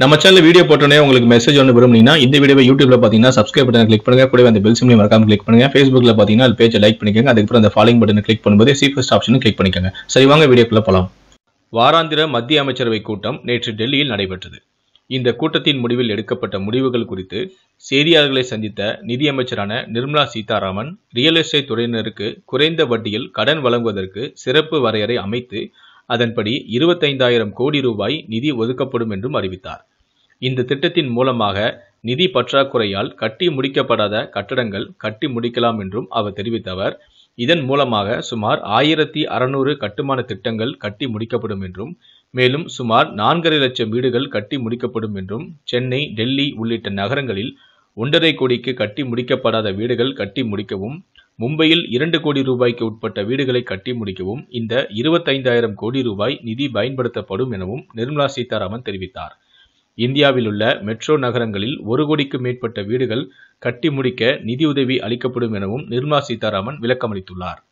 நம்ம channel video போட்டோன்னே உங்களுக்கு மெசேஜ் ஒன்று விரும்புனீங்கன்னா இந்த வீடியோ யூடியூப்ல பார்த்தீங்கன்னா சப்ஸ்கிரைப் பட்டன் கிளிக் பண்ணுங்க கூட அந்த பெல் சிம்லையும் மறக்காம கிளிக் பண்ணுங்க ஃபேஸ்புக்கில் பார்த்தீங்கன்னா அது பேஜை லைக் பண்ணிக்கோங்க அதுக்கப்புறம் அந்த ஃபாலோயிங் பட்டனை கிளிக் பண்ணும்போது சி ஃபஸ்ட் ஆப்ஷனும் கிளிக் பண்ணிக்கோங்க சரி வாங்க வீடியோக்குள்ள போகலாம் வாராந்திர மத்திய அமைச்சரவை கூட்டம் நேற்று டெல்லியில் நடைபெற்றது இந்த கூட்டத்தின் முடிவில் எடுக்கப்பட்ட முடிவுகள் குறித்து செய்தியாளர்களை சந்தித்த நிதியமைச்சரான நிர்மலா சீதாராமன் ரியல் எஸ்டேட் துறையினருக்கு குறைந்த வட்டியில் கடன் வழங்குவதற்கு சிறப்பு வரையறை அமைத்து அதன்படி இருபத்தைந்தாயிரம் கோடி ரூபாய் நிதி ஒதுக்கப்படும் என்றும் அறிவித்தார் இந்த திட்டத்தின் மூலமாக நிதி பற்றாக்குறையால் கட்டி முடிக்கப்படாத கட்டடங்கள் கட்டி முடிக்கலாம் என்றும் அவர் தெரிவித்தவர் இதன் மூலமாக சுமார் ஆயிரத்தி அறுநூறு கட்டுமான திட்டங்கள் கட்டி முடிக்கப்படும் என்றும் மேலும் சுமார் நான்கரை லட்சம் வீடுகள் கட்டி முடிக்கப்படும் என்றும் சென்னை டெல்லி உள்ளிட்ட நகரங்களில் ஒன்றரை கோடிக்கு கட்டி முடிக்கப்படாத வீடுகள் கட்டி முடிக்கவும் மும்பையில் இரண்டு கோடி ரூபாய்க்கு உட்பட்ட வீடுகளை கட்டி முடிக்கவும் இந்த இருபத்தைந்தாயிரம் கோடி ரூபாய் நிதி பயன்படுத்தப்படும் எனவும் நிர்மலா சீதாராமன் தெரிவித்தார் இந்தியாவில் உள்ள மெட்ரோ நகரங்களில் ஒரு கோடிக்கு மேற்பட்ட வீடுகள் கட்டி முடிக்க நிதியுதவி அளிக்கப்படும் எனவும் நிர்மலா சீதாராமன் விளக்கமளித்துள்ளார்